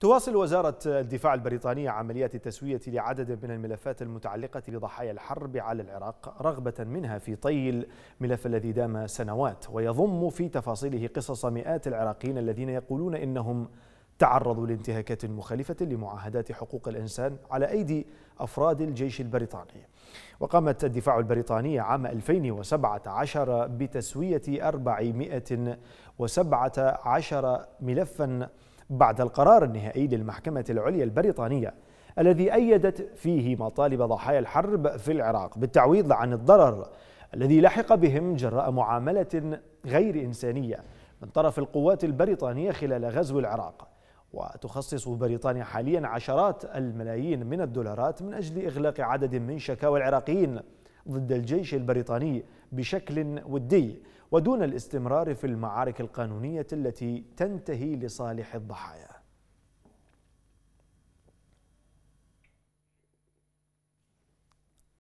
تواصل وزارة الدفاع البريطانية عمليات التسوية لعدد من الملفات المتعلقة بضحايا الحرب على العراق رغبة منها في طي الملف الذي دام سنوات ويضم في تفاصيله قصص مئات العراقيين الذين يقولون إنهم تعرضوا لانتهاكات مخالفة لمعاهدات حقوق الإنسان على أيدي أفراد الجيش البريطاني وقامت الدفاع البريطانية عام 2017 بتسوية 417 ملفا بعد القرار النهائي للمحكمة العليا البريطانية الذي أيدت فيه مطالب ضحايا الحرب في العراق بالتعويض عن الضرر الذي لحق بهم جراء معاملة غير إنسانية من طرف القوات البريطانية خلال غزو العراق وتخصص بريطانيا حاليا عشرات الملايين من الدولارات من أجل إغلاق عدد من شكاوى العراقيين ضد الجيش البريطاني بشكل ودي ودون الاستمرار في المعارك القانونية التي تنتهي لصالح الضحايا